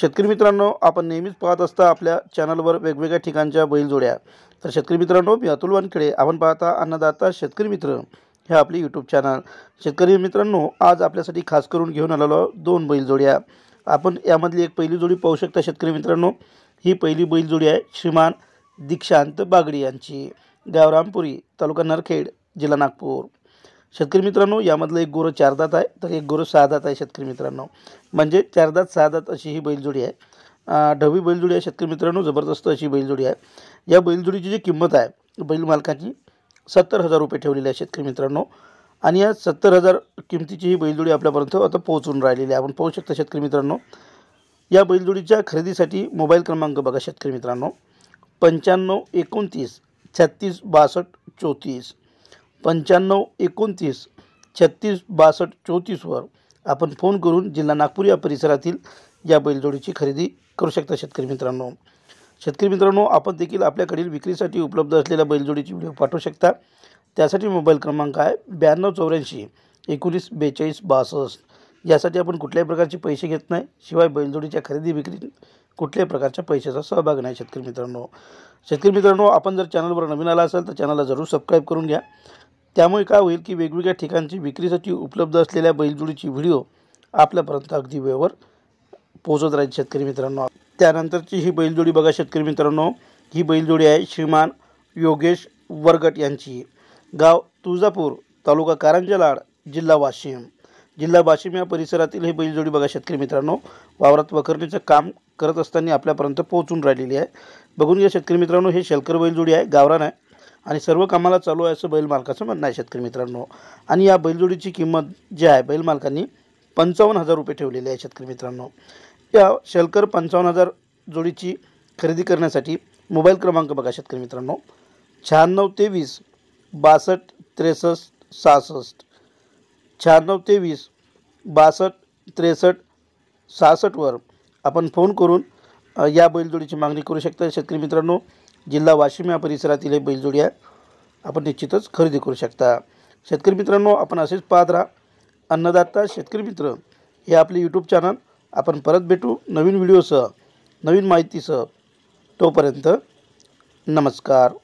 शेतकरी मित्रांनो आपण नेहमीच पाहत असता आपल्या चॅनलवर वेगवेगळ्या ठिकाणच्या बैलजोड्या तर शेतकरी मित्रांनो मी अतुल वानखेडे आपण पाहता अन्नदाता शेतकरी मित्र हे आपले यूट्यूब चॅनल शेतकरी मित्रांनो आज आपल्यासाठी खास करून घेऊन आलेलो दोन बैलजोड्या आपण यामधली एक पहिली जोडी पाहू शकता शेतकरी मित्रांनो ही पहिली बैलजोडी आहे श्रीमान दीक्षांत बागडी यांची गावरामपुरी तालुका नरखेड जिल्हा नागपूर शेतकरी मित्रांनो यामधलं एक गोरं चार दात आहे तर एक गोरं सहा दात आहे शेतकरी मित्रांनो म्हणजे चार दात सहा दात अशी ही बैलजोडी आहे ढवी बैलजोडी आहे शेतकरी मित्रांनो जबरदस्त अशी बैलजोडी आहे या बैलजोडीची जी किंमत आहे बैल मालकाची सत्तर हजार रुपये ठेवलेली आहे शेतकरी मित्रांनो आणि या सत्तर हजार किमतीची ही बैलजोडी आपल्यापर्यंत आता पोहोचून राहिलेली आहे आपण पाहू शकता शेतकरी मित्रांनो या बैलजोडीच्या खरेदीसाठी मोबाईल क्रमांक बघा शेतकरी मित्रांनो पंच्याण्णव एकोणतीस छत्तीस बासष्ट चौतीस पंच्याण्णव एकोणतीस छत्तीस बासष्ट चौतीसवर आपण फोन करून जिल्हा नागपूर या परिसरातील या बैलजोडीची खरेदी करू शकता शेतकरी मित्रांनो शेतकरी मित्रांनो आपण देखील आपल्याकडील विक्रीसाठी उपलब्ध असलेल्या बैलजोडीची व्हिडिओ पाठवू शकता त्यासाठी मोबाईल क्रमांक आहे ब्याण्णव चौऱ्याऐंशी एकोणीस बेचाळीस बासष्ट यासाठी आपण कुठल्याही प्रकारचे पैसे घेत नाही शिवाय बैलजोडीच्या खरेदी विक्रीत कुठल्याही प्रकारच्या पैशाचा सहभाग नाही शेतकरी मित्रांनो शेतकरी मित्रांनो आपण जर चॅनलवर नवीन आला असेल तर चॅनलला जरूर सबस्क्राईब करून घ्या त्यामुळे काय होईल की वेगवेगळ्या ठिकाणची विक्रीसाठी उपलब्ध असलेल्या बैलजोडीची व्हिडिओ आपल्यापर्यंत अगदी वेळेवर पोहोचत राहील शेतकरी मित्रांनो त्यानंतरची ही बैलजोडी बघा शेतकरी मित्रांनो ही बैलजोडी आहे श्रीमान योगेश वरगट यांची गाव तुळजापूर तालुका कारंजलाड जिल्हा वाशिम जिल्हा वाशिम या परिसरातील ही बैलजोडी बघा शेतकरी मित्रांनो वावरात वखरणीचं काम करत असताना आपल्यापर्यंत पोहोचून राहिलेली आहे बघून घ्या शेतकरी मित्रांनो हे शेलकर बैलजोडी आहे गावरान आहे आणि सर्व कामाला चालू आहे असं बैल मालकाचं म्हणणं आहे शेतकरी मित्रांनो आणि या बैलजोडीची किंमत जी आहे बैल मालकांनी पंचावन्न हजार रुपये ठेवलेली आहे शेतकरी मित्रांनो या शेलकर पंचावन्न हजार जोडीची खरेदी करण्यासाठी मोबाईल क्रमांक बघा शेतकरी मित्रांनो शहाण्णव तेवीस बासष्ट त्रेसष्ट सहासष्ट शहाण्णव तेवीस बासष्ट त्रेसष्ट सहासष्टवर आपण फोन करून या बैलजोडीची मागणी करू शकता शेतकरी मित्रांनो जिल्हा वाशिम या परिसरातील हे बैलजोडी आहे आपण निश्चितच खरेदी करू शकता शेतकरी मित्रांनो आपण असेच पाहत राहा अन्नदाता शेतकरी मित्र हे आपले यूट्यूब चॅनल आपण परत भेटू नवीन व्हिडिओसह नवीन माहितीसह तोपर्यंत नमस्कार